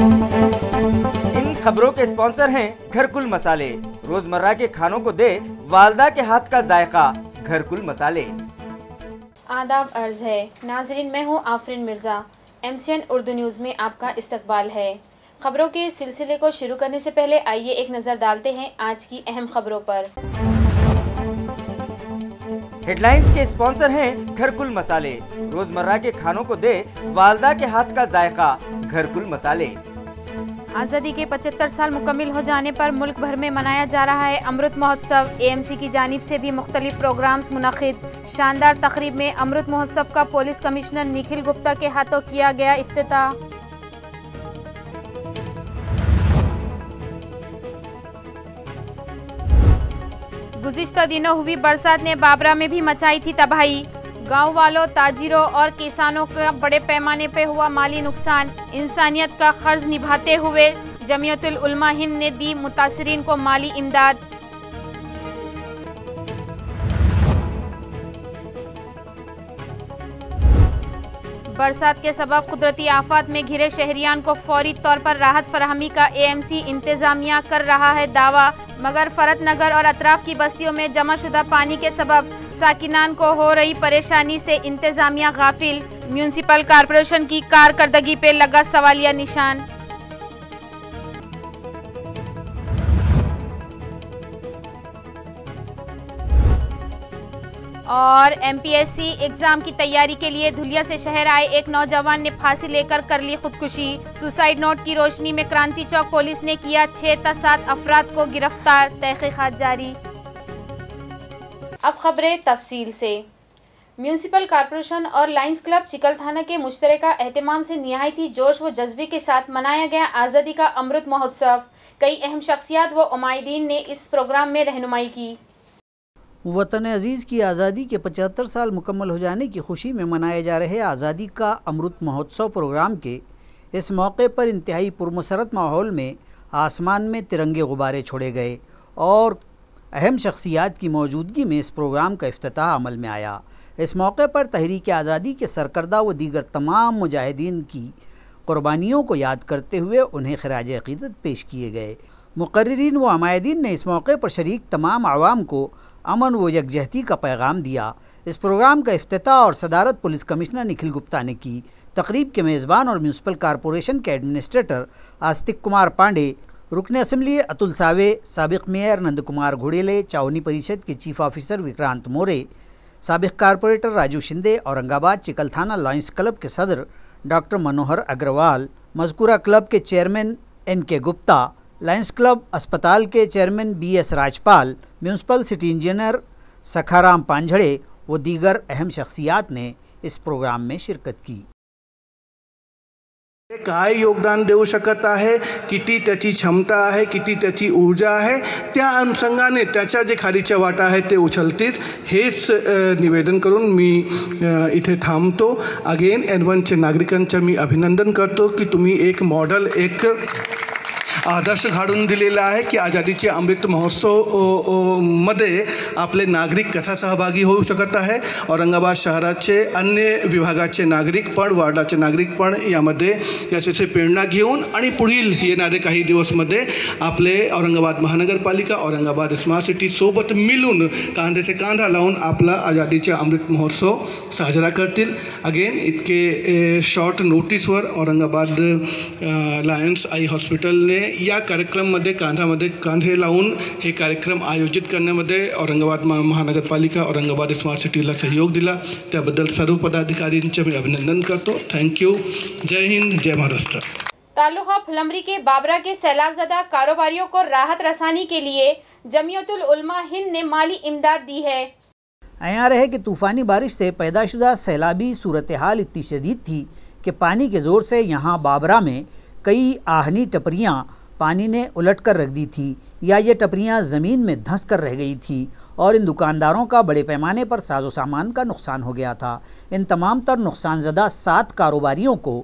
इन खबरों के स्पॉन्सर हैं घरकुल मसाले रोजमर्रा के खानों को दे वालदा के हाथ का जायका घरकुल मसाले आदाब अर्ज है नाजरीन मैं हूँ Afreen Mirza M C N Urdu news में आपका इस्तकबाल है खबरों के सिलसिले को शुरू करने से पहले आइए एक नज़र डालते हैं आज की अहम खबरों पर हेडलाइंस के स्पॉन्सर हैं घरकुल मसाले रोजमर्रा के खानों को दे वालदा के हाथ का जायका घरकुल मसाले आज़ादी के 75 साल मुकम्मल हो जाने पर मुल्क भर में मनाया जा रहा है अमृत महोत्सव एएमसी की जानिब से भी मुख्तलिफ प्रोग्राम्स मुनद शानदार तकरीब में अमृत महोत्सव का पुलिस कमिश्नर निखिल गुप्ता के हाथों किया गया अफ्ताह गुजशत दिनों हुई बरसात ने बाबरा में भी मचाई थी तबाही गांव वालों ताजिरों और किसानों का बड़े पैमाने पर हुआ माली नुकसान इंसानियत का कर्ज निभाते हुए जमीयतुल उलमा हिंद ने दी मुतासरीन को माली इमदाद बरसात के सबब कुदरती आफात में घिरे शहरियान को फौरी तौर पर राहत फरहमी का एएमसी इंतजामिया कर रहा है दावा मगर फरत नगर और अतराफ की बस्तियों में जमा शुदा पानी के सबब साकिनान को हो रही परेशानी से इंतजामिया गाफिल म्यूनसिपल कॉरपोरेशन की कारकर्दगी पे लगा सवालिया निशान और एमपीएससी एग्जाम की तैयारी के लिए धुलिया से शहर आए एक नौजवान ने फांसी लेकर कर ली खुदकुशी सुसाइड नोट की रोशनी में क्रांति चौक पुलिस ने किया छह तत अफराद को गिरफ्तार तहकीकत जारी अब खबरें तफसील से म्यूनसिपल कॉरपोरेशन और लाइंस क्लब चिकल थाना के मुश्तर अहतमाम से नहायती जोश व जज्बे के साथ मनाया गया आज़ादी का अमृत महोत्सव कई अहम शख्सियात व उमायदीन ने इस प्रोग्राम में रहनुमाई की वतन अजीज़ की आज़ादी के पचहत्तर साल मुकम्मल हो जाने की खुशी में मनाए जा रहे आज़ादी का अमृत महोत्सव प्रोग्राम के इस मौके पर इंतहाई पुरमसरत माहौल में आसमान में तिरंगे गुब्बारे छोड़े गए और अहम शख्सियात की मौजूदगी में इस प्रोग्राम का अफ्ताह अमल में आया इस मौके पर तहरीक आज़ादी के सरकर्दा व दीगर तमाम मुजाहिदीन की कुर्बानियों को याद करते हुए उन्हें खराज अकीदत पेश किए गए मुकर्रीन व हमायदीन ने इस मौके पर शरीक तमाम आवाम को अमन व यकजहती का पैगाम दिया इस प्रोग्राम का अफ्ताह और सदारत पुलिस कमिश्नर निखिल गुप्ता ने की तकरीब के मेज़बान और म्यूनसिपल कॉरपोरेशन के एडमिनिस्ट्रेटर आस्तिक कुमार पांडे रुकन असम्बली अतुल सावे सबक मेयर नंद कुमार घुड़ेले चावनी परिषद के चीफ ऑफिसर विक्रांत मोरे सबक corporator Raju Shinde Aurangabad Chikalthana lions club के सदर डॉक्टर मनोहर अग्रवाल मजकूरा क्लब के chairman N K Gupta lions club अस्पताल के chairman B S Rajpal municipal city engineer Sakharam Panjhade व दीगर अहम शख्सियात ने इस प्रोग्राम में शिरकत की काय योगदान देऊ शकत आहे किती त्याची क्षमता आहे किती त्याची ऊर्जा आहे त्या अनुषंगाने त्याच्या जे खालीच्या वाटा आहेत ते उचलतील हेच निवेदन करून मी इथे थांबतो अगेन एन वनचे नागरिकांचं मी अभिनंदन करतो की तुम्ही एक मॉडल एक आदर्श घाडून दिलेला कि आजादी के अमृत महोत्सव मधे अपले नागरिक कसा सहभागी हो शकत है औरंगाबाद शहरा अन्य विभागा नागरिक पण वार्डा नागरिक पण ये याच्याची प्रेरणा घेऊन आणि का ही दिवस मधे अपले औरंगाबाद महानगरपालिका औरंगाबाद स्मार्ट सिटी सिटीसोबत मिळून से कांदा लावून आपला आझादीचे अमृत महोत्सव साजरा करते अगेन इतके शॉर्ट वर औरंगाबाद लायन्स आई हॉस्पिटल ने या कार्यक्रम मध्य कंधा मध्य कंधे लावून हे कार्यक्रम आयोजित करना औरंगाबाद महानगरपालिका औरंगाबाद स्मार्ट सिटी का सहयोग दिला सर्व पदाधिकारी मैं अभिनंदन करते थैंक यू जय हिंद जय महाराष्ट्र तालुका फुलमरी के बाबरा के सैलाबजदा कारोबारियों को राहत रसानी के लिए जमीयतुल उलमा हिंद ने माली इमदाद दी है अयार रहे कि तूफ़ानी बारिश से पैदाशुदा सैलाबी सूरत हाल इतनी शदीद थी कि पानी के ज़ोर से यहाँ बाबरा में कई आहनी टपरियाँ पानी ने उलट कर रख दी थी या ये टपरियाँ ज़मीन में धंस कर रह गई थी और इन दुकानदारों का बड़े पैमाने पर साजो सामान का नुकसान हो गया था इन तमाम तर नुकसान ज़दा सात कारोबारियों को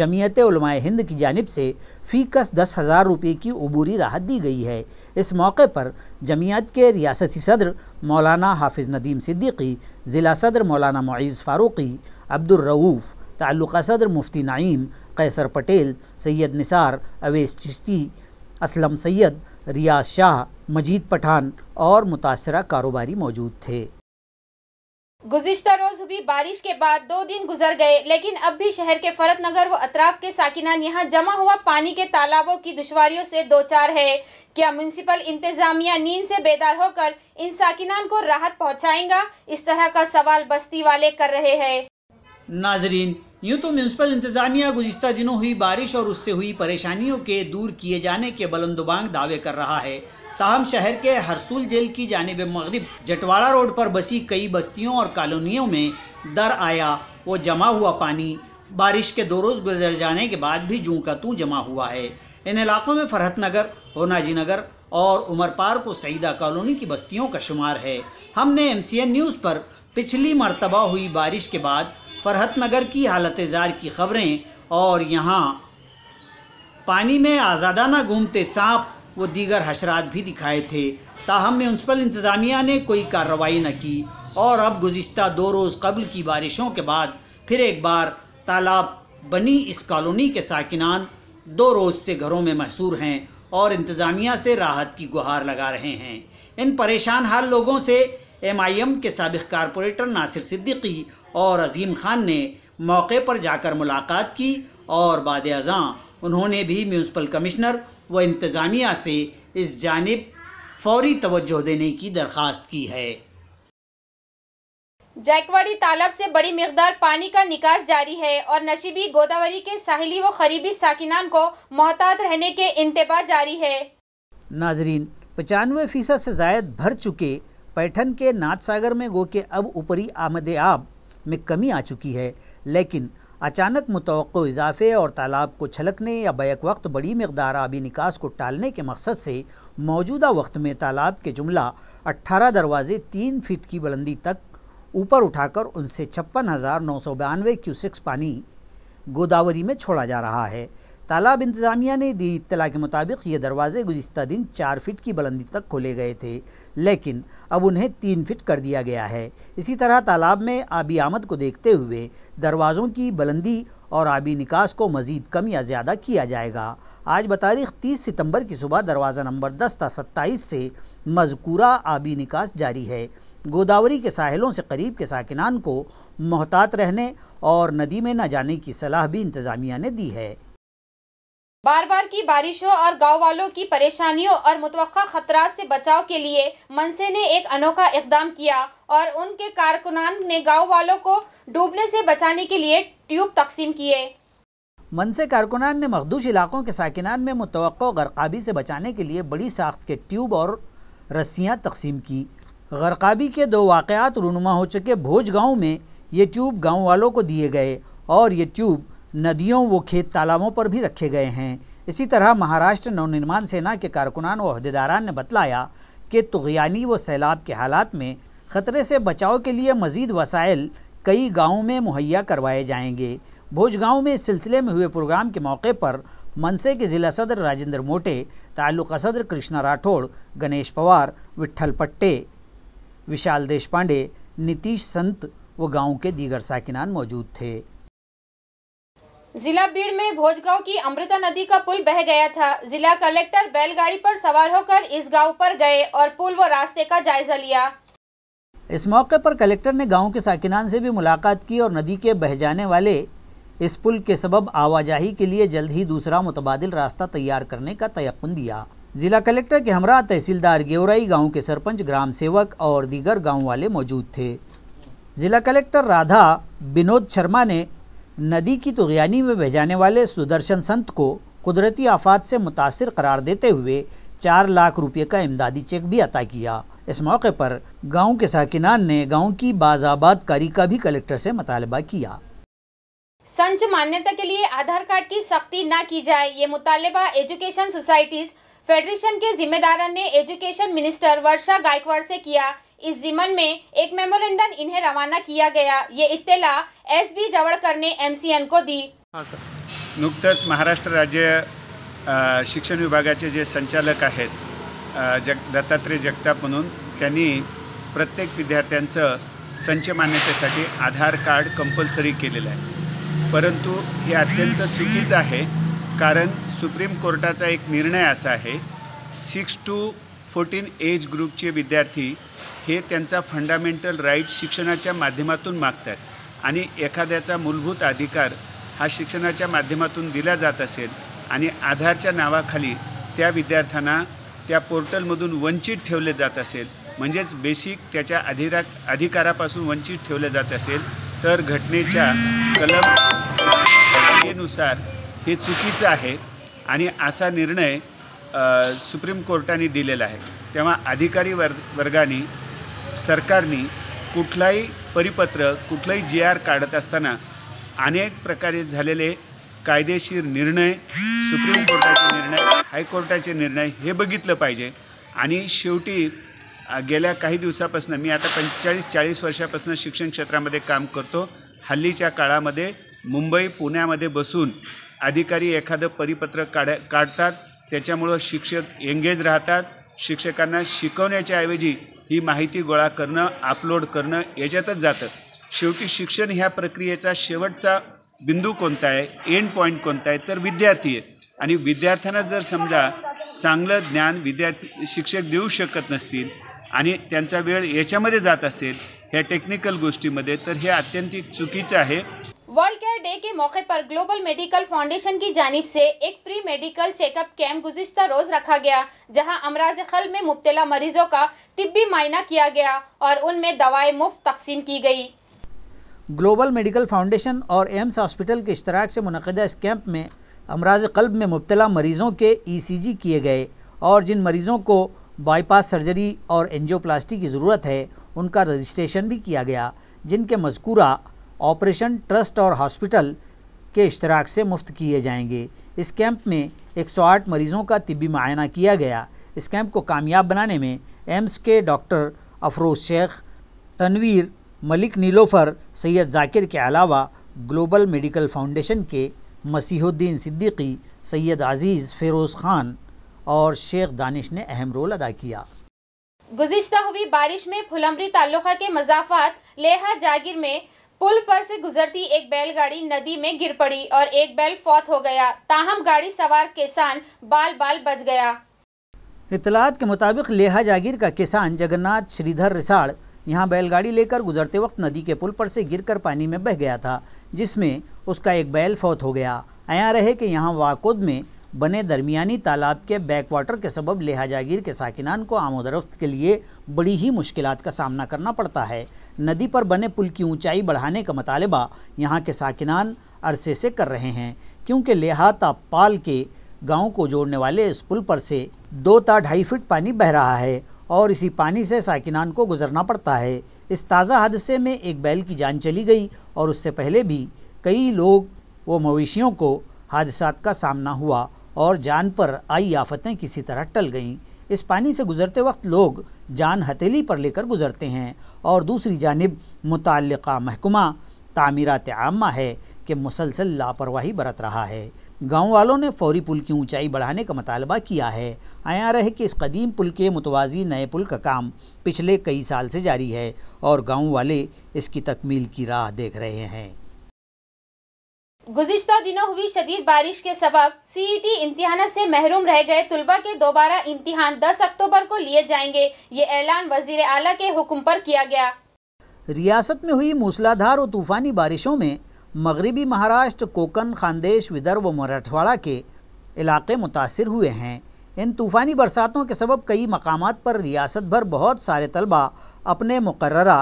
जमीयत हिंद की जानब से फ़ीकस दस हज़ार रुपये की अबूरी राहत दी गई है इस मौके पर जमीयत के रियासती सदर मौलाना हाफिज़ नदीम सिद्दीकी ज़िला सदर मौलाना मुज़ फ़ारूक़ी अब्दुलरऊफ़ ताल्लुक़ सदर मुफ्ती नईम कैसर पटेल सैयद निसार अवेस चिश्ती असलम सैयद रियाज शाह मजीद पठान और मुतासरा कारोबारी मौजूद थे गुजशत रोज़ हुई बारिश के बाद दो दिन गुजर गए लेकिन अब भी शहर के फरत नगर व अतराफ के साकिनान यहाँ जमा हुआ पानी के तालाबों की दुशारियों से दो चार है क्या म्यूनसिपल इंतज़ामिया नींद से बेदार होकर इन साकिनान को राहत पहुँचाएंगा इस तरह का सवाल बस्ती वाले कर रहे हैं नाजरीन यूँ तो म्यूनसिपल इंतजामिया गुजशत दिनों हुई बारिश और उससे हुई परेशानियों के दूर किए जाने के बुलंदबांग दावे कर रहा है ताहम शहर के हरसूल जेल की जानब मगरब जटवाड़ा रोड पर बसी कई बस्तियों और कॉलोनियों में दर आया वो जमा हुआ पानी बारिश के दो रोज़ गुजर जाने के बाद भी जूं का तू जमा हुआ है इन इलाक़ों में फरहत नगर होनाजी नगर और उमर पार्क व सईदा कॉलोनी की बस्तियों का शुमार है हमने एम सी एन न्यूज़ पर पिछली मरतबा हुई बारिश के बाद फ़रहत नगर की हालत जार की खबरें और यहाँ पानी में आज़ादाना घूमते सांप व दीगर हशरात भी दिखाए थे ताहम म्यूनसिपल इंतज़ामिया ने कोई कार्रवाई न की और अब गुज्त दो रोज़ कबल की बारिशों के बाद फिर एक बार तालाब बनी इस कॉलोनी के साकिनान दो रोज़ से घरों में मशहूर हैं और इंतज़ामिया से राहत की गुहार लगा रहे हैं इन परेशान हाल लोगों से एम आई एम के सबक कारपोरेटर नासिर सिद्दीकी और अजीम खान ने मौके पर जाकर मुलाकात की और बाद अजा उन्होंने भी म्यूनसिपल कमिश्नर व इंतज़ामिया से इस जानब फौरी तवज्जो देने की दरख्वास्त की है जैकवाड़ी तालाब से बड़ी मकदार पानी का निकास जारी है और नशीबी गोदावरी के साहली व खरीबी साकिनान को मोहतात रहने के इंतबा जारी है नाजरीन पचानवे फ़ीसद से जायद भर चुके पैठन के नाथ सागर में गो के अब ऊपरी आमद आब में कमी आ चुकी है लेकिन अचानक मुतव इजाफे और तालाब को छलकने या बैक वक्त बड़ी मकदार आबी निकास को टालने के मकसद से मौजूदा वक्त में तालाब के जुमला अट्ठारह दरवाजे तीन फीट की बुलंदी तक ऊपर उठाकर उनसे छप्पन हज़ार नौ सौ बयानवे क्यूसिक्स पानी गोदावरी में छोड़ा जा रहा है तालाब इंतज़ामिया ने दी इतला के मुताबिक ये दरवाज़े गुज्त दिन चार फिट की बुलंदी तक खोले गए थे लेकिन अब उन्हें तीन फिट कर दिया गया है इसी तरह तालाब में आबी आमद को देखते हुए दरवाज़ों की बुलंदी और आबी निकास को मज़ीद कम या ज़्यादा किया जाएगा आज बतारीख 30 सितंबर की सुबह दरवाज़ा नंबर दस ता सत्ताईस से मजकूरा आबी निकास जारी है गोदावरी के साहिलों से करीब के साकिनान को मोहतात रहने और नदी में न जाने की सलाह भी इंतज़ामिया ने दी है बार बार की बारिशों और गांव वालों की परेशानियों और मुतव खतरा से बचाव के लिए मनसे ने एक अनोखा इकदाम किया और उनके कारकुनान ने गांव वालों को डूबने से बचाने के लिए ट्यूब तकसीम किए मनसे कारकुनान ने मखदूश इलाकों के साकिनान में मुतव गरकाबी से बचाने के लिए बड़ी साख्त के ट्यूब और रस्सियाँ तकसीम की गरकाबी के दो वाक़ात रूनुमा हो चुके भोज गाँव में ये ट्यूब गाँव वालों को दिए गए और ये ट्यूब नदियों व खेत तालाबों पर भी रखे गए हैं इसी तरह महाराष्ट्र नवनिर्माण सेना के कारकुनान व अहदेदारान ने बतलाया कि तुगयानी व सैलाब के हालात में ख़तरे से बचाव के लिए मजीद वसाइल कई गाँवों में मुहैया करवाए जाएंगे भोज गाँव में इस सिलसिले में हुए प्रोग्राम के मौके पर मनसे के ज़िला सदर राजेंद्र मोटे ताल्लुक सदर कृष्णा राठौड़ गणेश पवार विठल पट्टे विशाल देशपांडे नीतीश संत व गांव के दीगर साकिनान मौजूद थे जिला बीड़ में भोजगांव की अमृता नदी का पुल बह गया था जिला कलेक्टर बैलगाड़ी पर सवार होकर इस गांव पर गए और पुल व रास्ते का जायजा लिया इस मौके पर कलेक्टर ने गांव के साकिनान से भी मुलाकात की और नदी के बह जाने वाले इस पुल के सबब आवाजाही के लिए जल्द ही दूसरा मुतबादल रास्ता तैयार करने का तयन दिया जिला कलेक्टर के हमरा तहसीलदार गेवराई गाँव के सरपंच ग्राम सेवक और दीगर गाँव वाले मौजूद थे जिला कलेक्टर राधा विनोद शर्मा ने नदी की तुगयानी तो में भेजाने वाले सुदर्शन संत को कुदरती आफात से मुतासर करार देते हुए चार लाख रुपये का इमदादी चेक भी अता किया इस मौके पर गाँव के साकिनान ने गाँव की बाजाबादकारी का भी कलेक्टर से मुतालबा किया संच मान्यता के लिए आधार कार्ड की सख्ती न की जाए ये मुतालबा एजुकेशन सोसाइटीज़ फेडरेशन के जिम्मेदार ने एजुकेशन मिनिस्टर वर्षा गायकवाड़ से किया इस जिमन में एक मेमोरेंडम इन्हें रवाना किया गया ये इत्तला एस बी जवळकर ने एम को दी हां सर नुकतंच महाराष्ट्र राज्य शिक्षण विभागाचे जे संचालक आहेत जग दत्तात्रय जगताप म्हणून त्यांनी प्रत्येक विद्यार्थ्यांचं संच मान्यतेसाठी आधार कार्ड कंपल्सरी केलेलं आहे परंतु हे अत्यंत चुकीचं आहे कारण सुप्रीम कोर्टाचा एक निर्णय असा आहे सिक्स टू फोर्टीन एज ग्रुपचे विद्यार्थी हे त्यांचा फंडामेंटल राईट शिक्षणाच्या माध्यमातून मागतात आणि एखाद्याचा मूलभूत अधिकार हा शिक्षणाच्या माध्यमातून दिला जात असेल आणि आधारच्या नावाखाली त्या विद्यार्थ्यांना त्या पोर्टलमधून वंचित ठेवले जात असेल म्हणजेच बेसिक त्याच्या अधिरा अधिकारापासून वंचित ठेवले जात असेल तर घटनेच्या कलम नुसार हे चुकीचं आहे आणि असा निर्णय सुप्रीम कोर्टाने दिलेला आहे तेव्हा अधिकारी वर् वर्गाने सरकारने कुठलाही परिपत्र कुठलाही जी आर काढत असताना अनेक प्रकारे झालेले कायदेशीर निर्णय सुप्रीम कोर्टाचे निर्णय हायकोर्टाचे निर्णय हे बघितलं पाहिजे आणि शेवटी गेल्या काही दिवसापासून मी आता पंचेचाळीस चाळीस वर्षापासून शिक्षण क्षेत्रामध्ये काम करतो हल्लीच्या काळामध्ये मुंबई पुण्यामध्ये बसून अधिकारी एखादं परिपत्रक काढ्या काढतात त्याच्यामुळं शिक्षक एंगेज राहतात शिक्षकांना शिकवण्याच्या ऐवजी ही माहिती गोळा करणं अपलोड करणं याच्यातच जातं शेवटी शिक्षण ह्या प्रक्रियेचा शेवटचा बिंदू कोणता आहे एंड पॉईंट कोणता आहे तर विद्यार्थी आहे आणि विद्यार्थ्यांना जर समजा चांगलं ज्ञान विद्यार्थी शिक्षक देऊ शकत नसतील आणि त्यांचा वेळ याच्यामध्ये जात असेल ह्या टेक्निकल गोष्टीमध्ये तर हे अत्यंत चुकीचं आहे वर्ल्ड केयर डे के मौके पर ग्लोबल मेडिकल फाउंडेशन की जानब से एक फ्री मेडिकल चेकअप कैंप गुजशत रोज़ रखा गया जहां अमराज खल में मुबतला मरीजों का तिब्बी मायना किया गया और उनमें दवाएँ मुफ्त तकसीम की गई ग्लोबल मेडिकल फाउंडेशन और एम्स हॉस्पिटल के इश्तराक से मनदा इस कैंप में अमराज कल्ब में मुबतला मरीज़ों के ई सी जी किए गए और जिन मरीज़ों को बाईपास सर्जरी और एनजियोप्लास्टी की ज़रूरत है उनका रजिस्ट्रेशन भी किया गया जिनके मजकूरा ऑपरेशन ट्रस्ट और हॉस्पिटल के इश्तराक से मुफ्त किए जाएंगे इस कैंप में 108 मरीज़ों का तबी मुआयना किया गया इस कैंप को कामयाब बनाने में एम्स के डॉक्टर अफरोज़ शेख तनवीर मलिक नीलोफर सैयद जाकिर के अलावा ग्लोबल मेडिकल फाउंडेशन के मसीहुद्दीन सिद्दीकी सैयद अज़ीज़ फ़िरोज़ ख़ान और शेख दानिश ने अहम रोल अदा किया गुजशत हुई बारिश में फुलमरी तालुका के मजाफात लेहा जागीर में पुल पर से गुजरती एक बैलगाड़ी नदी में गिर पड़ी और एक बैल फौत हो गया ताहम गाड़ी सवार किसान बाल बाल बच गया इतलात के मुताबिक लेहा जागीर का किसान जगन्नाथ श्रीधर रिसाड़ यहाँ बैलगाड़ी लेकर गुजरते वक्त नदी के पुल पर से गिरकर पानी में बह गया था जिसमें उसका एक बैल फौत हो गया आया रहे कि यहाँ वाकुद में बने दरमियानी तालाब के बैक वाटर के सबब लिहा जागीर के साकिनान को आमोदरफ्त के लिए बड़ी ही मुश्किल का सामना करना पड़ता है नदी पर बने पुल की ऊंचाई बढ़ाने का मतालबा यहाँ के साकिनान अरसे से कर रहे हैं क्योंकि लेहा तापाल के गाँव को जोड़ने वाले इस पुल पर से दो ता ढाई फिट पानी बह रहा है और इसी पानी से साकिनान को गुजरना पड़ता है इस ताज़ा हादसे में एक बैल की जान चली गई और उससे पहले भी कई लोग व मवेशियों को हादसा का सामना हुआ और जान पर आई आफतें किसी तरह टल गईं इस पानी से गुजरते वक्त लोग जान हथेली पर लेकर गुजरते हैं और दूसरी जानब मुतल महकमा तामीरत आमा है कि मुसलसल लापरवाही बरत रहा है गाँव वालों ने फौरी पुल की ऊंचाई बढ़ाने का मतालबा किया है आया रहे कि इस कदीम पुल के मुतवाजी नए पुल का काम पिछले कई साल से जारी है और गाँव वाले इसकी तकमील की राह देख रहे हैं गुजशत दिनों हुई शदीद बारिश के सबब सीईटी e इम्तिहान से महरूम रह गए तलबा के दोबारा इम्तिहान 10 अक्टूबर को लिए जाएंगे ये ऐलान वजीर अला के हुक्म पर किया गया रियासत में हुई मूसलाधार और तूफ़ानी बारिशों में मगरबी महाराष्ट्र कोकन खानदेश विदर्भ मराठवाड़ा के इलाके मुतासर हुए हैं इन तूफ़ानी बरसातों के सबब कई मकाम पर रियासत भर बहुत सारे तलबा अपने मुकर्रा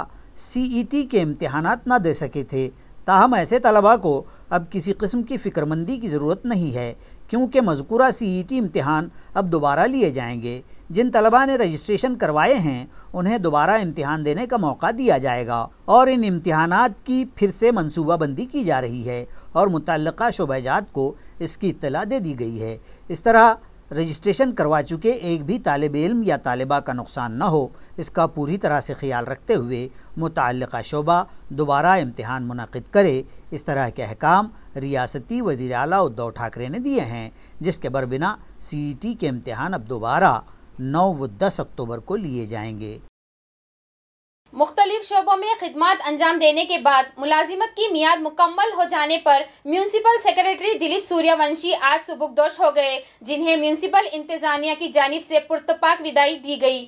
सी ई e टी के इम्तहान न दे सके थे ताहम ऐसे तलबा को अब किसी किस्म की फ़िक्रमंदी की ज़रूरत नहीं है क्योंकि मजकूर सी ई टी इम्तहान अब दोबारा लिए जाएंगे जिन तलबा ने रजिस्ट्रेशन करवाए हैं उन्हें दोबारा इम्तहान देने का मौका दिया जाएगा और इन इम्तहान की फिर से मनसूबाबंदी की जा रही है और मुतल शुबहजात को इसकी इतला दे दी गई है इस तरह रजिस्ट्रेशन करवा चुके एक भी तालब इल्म या तालबा का नुकसान न हो इसका पूरी तरह से ख्याल रखते हुए मुतल शोबा दोबारा इम्तहान मनद करे इस तरह के अहकाम रियासती वज़ी अली उद्धव ठाकरे ने दिए हैं जिसके बरबिना सी ई टी के इम्तहान अब दोबारा नौ व दस अक्टूबर को लिए जाएंगे मुख्तलिफ शोबों में खदमात अंजाम देने के बाद मुलाजिमत की मियाद मुकम्मल हो जाने पर म्यूनसिपल सेक्रेटरी दिलीप सूर्यवंशी आज सुबुकदोश हो गए जिन्हें म्यूनसिपल इंतजामिया की जानब से पुरतपाक विदाई दी गई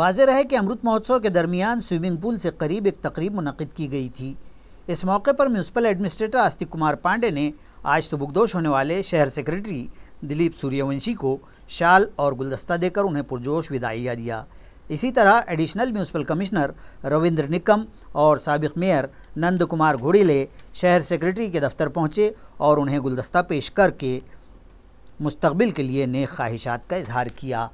वाजह है कि अमृत महोत्सव के दरमियान स्विमिंग पूल से करीब एक तकरीब मनद की गई थी इस मौके पर म्यूनसिपल एडमिनिस्ट्रेटर आस्तिक कुमार पांडे ने आज सुबुकदोश होने वाले शहर सेक्रेटरी दिलीप सूर्यवंशी को शाल और गुलदस्ता देकर उन्हें पुरजोश विदाइया दिया इसी तरह additional municipal commissioner Ravindra Nikam और सबक मेयर नंद कुमार घोड़ीले शहर सेक्रेटरी के दफ्तर पहुँचे और उन्हें गुलदस्ता पेश करके मुस्तबिल के लिए नेक ख्वाहिशात का इजहार किया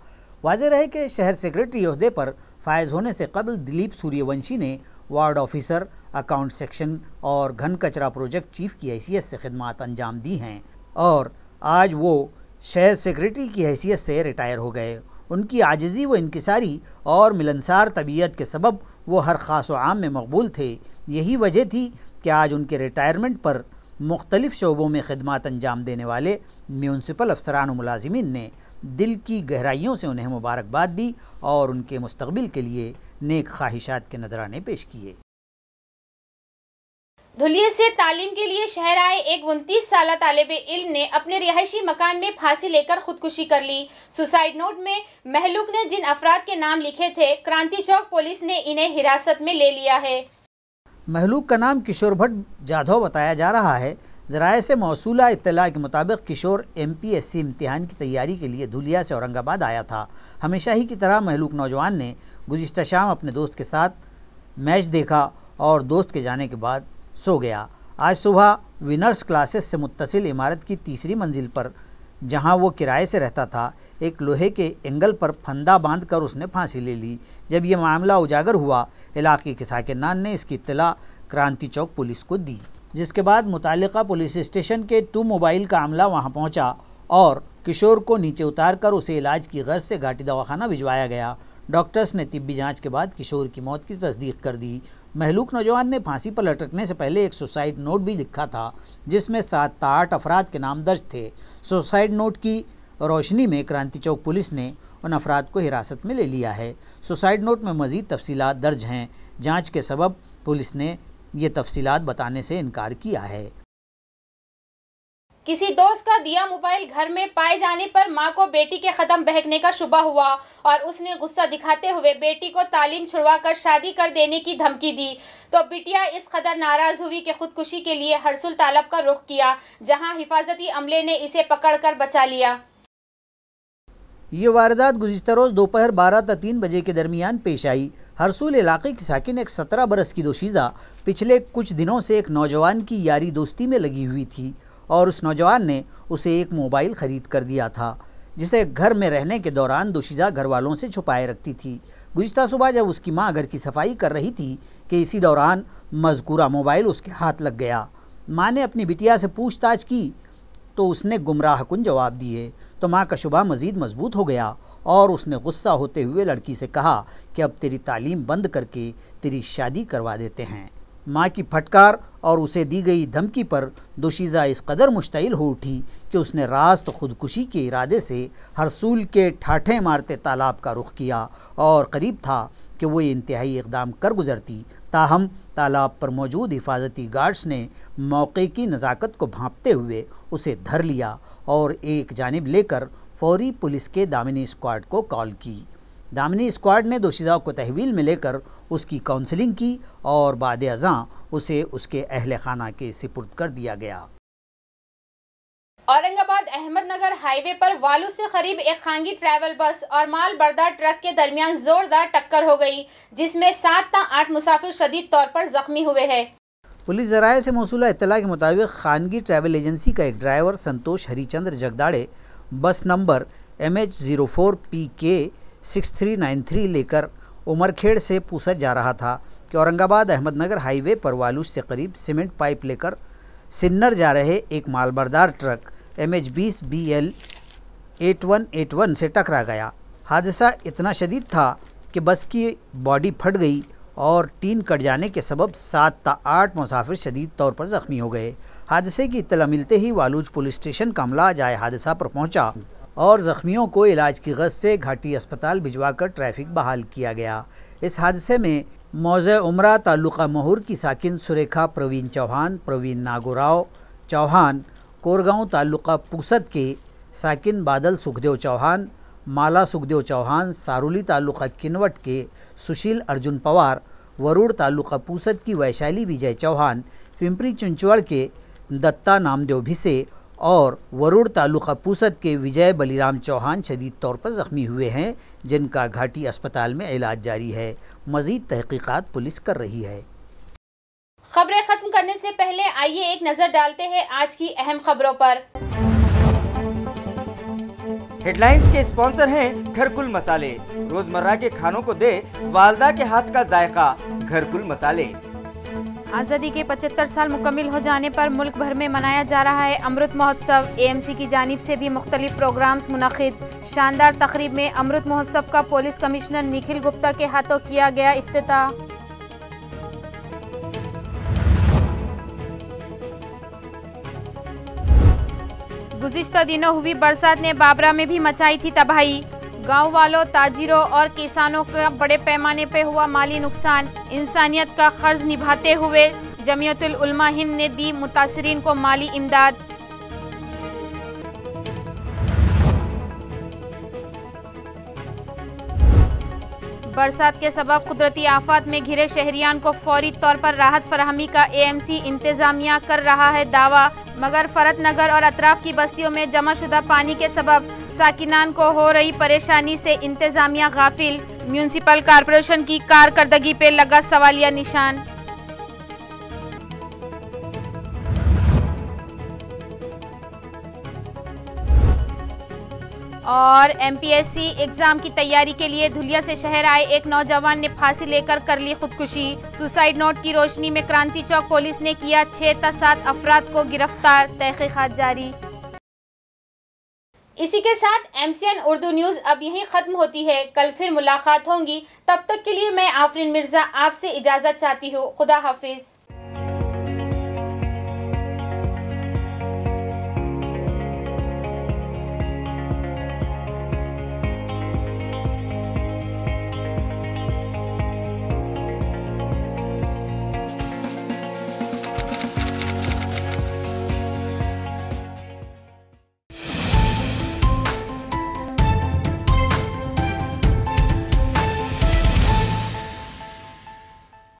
वाज रहे कि शहर सेक्रेटरी अहदे पर फायज होने से कबल दिलीप सूर्यवंशी ने वार्ड ऑफिसर अकाउंट सेक्शन और घन कचरा प्रोजेक्ट चीफ की हैसियत से खदमात अंजाम दी हैं और आज वो शहर सेक्रेटरी की हैसियत से रिटायर हो गए उनकी आजज़ी व इनकसारी और मिलनसार तबीयत के सबब वो हर ख़ास आम में मकबूल थे यही वजह थी कि आज उनके रिटायरमेंट पर मुख्तलिफ़ शोबों में खदमात अंजाम देने वाले म्यूनसिपल अफसरान मुलाजमीन ने दिल की गहराइयों से उन्हें मुबारकबाद दी और उनके मुस्तबिल के लिए नेक ख्वाहिशात के नजराने पेश किए धुलिया से तालीम के लिए शहर आए एक उनतीस साल तालब इल्म ने अपने रिहायशी मकान में फांसी लेकर खुदकुशी कर ली सुसाइड नोट में महलूक ने जिन अफराद के नाम लिखे थे क्रांति चौक पुलिस ने इन्हें हिरासत में ले लिया है महलूक का नाम किशोर भट्ट जाधव बताया जा रहा है जराए से मौसूला इतला के मुताबिक Kishore M P S C इम्तहान की तैयारी के लिए धुलिया से औरंगाबाद आया था हमेशा ही की तरह महलूक नौजवान ने गुजशत शाम अपने दोस्त के साथ मैच देखा और दोस्त के जाने के बाद सो गया आज सुबह विनर्स क्लासेस से मुतसिल इमारत की तीसरी मंजिल पर जहां वो किराए से रहता था एक लोहे के एंगल पर फंदा बांधकर उसने फांसी ले ली जब यह मामला उजागर हुआ इलाके के नान ने इसकी इतला क्रांति चौक पुलिस को दी जिसके बाद मुतल पुलिस स्टेशन के टू मोबाइल का अमला वहाँ पहुँचा और किशोर को नीचे उतार कर उसे इलाज की गर्ज से घाटी दवाखाना भिजवाया गया डॉक्टर्स ने तिब्बी जांच के बाद किशोर की मौत की तस्दीक कर दी महलूक नौजवान ने फांसी पर लटकने से पहले एक सुसाइड नोट भी लिखा था जिसमें सात आठ अफराद के नाम दर्ज थे सुसाइड नोट की रोशनी में क्रांति चौक पुलिस ने उन अफराद को हिरासत में ले लिया है सुसाइड नोट में मज़ीद तफसीत दर्ज हैं जाँच के सबब पुलिस ने ये तफसीत बताने से इनकार किया है किसी दोस्त का दिया मोबाइल घर में पाए जाने पर मां को बेटी के कदम बहकने का शुबा हुआ और उसने गुस्सा दिखाते हुए बेटी को तालीम छुड़वा कर शादी कर देने की धमकी दी तो बिटिया इस कदर नाराज़ हुई कि खुदकुशी के लिए हरसुल तालब का रुख किया जहां हिफाजती अमले ने इसे पकड़कर बचा लिया ये वारदात गुजशत रोज़ दोपहर बारह तक तीन बजे के दरमियान पेश आई हरसूल इलाके की साकिन एक सत्रह बरस की दोशीज़ा पिछले कुछ दिनों से एक नौजवान की यारी दोस्ती में लगी हुई थी और उस नौजवान ने उसे एक मोबाइल खरीद कर दिया था जिसे घर में रहने के दौरान दोशीज़ा घर वालों से छुपाए रखती थी गुज्तर सुबह जब उसकी माँ घर की सफाई कर रही थी कि इसी दौरान मजकूरा मोबाइल उसके हाथ लग गया माँ ने अपनी बिटिया से पूछताछ की तो उसने गुमराह कन जवाब दिए तो माँ का शुबा मज़ीद मजबूत हो गया और उसने गुस्सा होते हुए लड़की से कहा कि अब तेरी तालीम बंद करके तेरी शादी करवा देते हैं माँ की फटकार और उसे दी गई धमकी पर दोशीज़ा इस कदर मुश्तिल हो उठी कि उसने रास्त खुदकुशी के इरादे से हरसूल के ठाठे मारते तालाब का रुख किया और करीब था कि वो इंतहाई इकदाम कर गुजरती ताहम तालाब पर मौजूद हिफाजती गार्ड्स ने मौके की नज़ाकत को भांपते हुए उसे धर लिया और एक जानब लेकर फौरी पुलिस के दामिनी स्क्वाड को कॉल की दामिनी स्क्वाड ने दोशीदा को तहवील में लेकर उसकी काउंसलिंग की और बाद अजा उसे उसके अहल खाना के सिपुर्द कर दिया गया औरंगाबाद अहमदनगर हाईवे पर वालू से करीब एक खांगी ट्रैवल बस और माल बर्दा ट्रक के दरमियान जोरदार टक्कर हो गई जिसमें सात या आठ मुसाफिर शदीद तौर पर जख्मी हुए हैं पुलिस जराये से मौसू इतला के मुताबिक खानगी ट्रैवल एजेंसी का एक ड्राइवर संतोष Harichandra Jagdade bus number M H zero four P K 6393 लेकर उमरखेड़ से पूसा जा रहा था कि औरंगाबाद अहमदनगर हाईवे पर वालूस से करीब सीमेंट पाइप लेकर सिन्नर जा रहे एक मालबरदार ट्रक एम एच बीस B L eight one eight one से टकरा गया हादसा इतना शदीद था कि बस की बॉडी फट गई और टीन कट जाने के सबब सात आठ मुसाफिर शदीद तौर पर ज़ख्मी हो गए हादसे की इतला मिलते ही वालूज पुलिस स्टेशन का अमला जाए हादसा पर पहुंचा और ज़ख्मियों को इलाज की गज से घाटी अस्पताल भिजवाकर ट्रैफिक बहाल किया गया इस हादसे में मौज उमरा ताल्लुका महूर की साकिन सुरेखा प्रवीण चौहान प्रवीण नागोराव चौहान कोरगांव ताल्लुका पुसद के साकिन बादल सुखदेव चौहान माला सुखदेव चौहान सारूली ताल्लुका किनवट के सुशील अर्जुन पवार वरुड़ ताल्लुका पुसद की वैशाली विजय चौहान पिंपरी चुंचवड़ के दत्ता नामदेव भिसे और वरुड़ तालुका पुसद के विजय बलिराम चौहान शदीद तौर पर ज़ख्मी हुए हैं जिनका घाटी अस्पताल में इलाज जारी है मज़ीद तहकीकत पुलिस कर रही है खबरें ख़त्म करने से पहले आइए एक नज़र डालते हैं आज की अहम खबरों पर हेडलाइंस के स्पॉन्सर हैं घरकुल मसाले रोजमर्रा के खानों को दे वालदा के हाथ का जायका घरकुल मसाले आज़ादी के 75 साल मुकम्मल हो जाने पर मुल्क भर में मनाया जा रहा है अमृत महोत्सव एएमसी की जानिब से भी मुख्तलिफ प्रोग्राम्स मुनद शानदार तकरीब में अमृत महोत्सव का पुलिस कमिश्नर निखिल गुप्ता के हाथों किया गया अफ्ताह गुजशत दिनों हुई बरसात ने बाबरा में भी मचाई थी तबाही गांव वालों ताजिरों और किसानों का बड़े पैमाने पर हुआ माली नुकसान इंसानियत का कर्ज निभाते हुए जमीयतुल उलमा हिंद ने दी मुतासरीन को माली इमदाद बरसात के सबब कुदरती आफात में घिरे शहरियान को फौरी तौर पर राहत फरहमी का एएमसी इंतजामिया कर रहा है दावा मगर फरत नगर और अतराफ की बस्तियों में जमाशुदा पानी के सबब साकिनान को हो रही परेशानी से इंतजामिया गाफिल म्यूनसिपल कॉरपोरेशन की कारकर्दगी पे लगा सवालिया निशान और एमपीएससी एग्जाम की तैयारी के लिए धुलिया से शहर आए एक नौजवान ने फांसी लेकर कर ली खुदकुशी सुसाइड नोट की रोशनी में क्रांति चौक पुलिस ने किया छह सात अफराद को गिरफ्तार तहकीकत जारी इसी के साथ एम उर्दू न्यूज़ अब यहीं ख़त्म होती है कल फिर मुलाकात होंगी तब तक के लिए मैं आफरीन मिर्ज़ा आपसे इजाज़त चाहती हूँ खुदा हाफिज़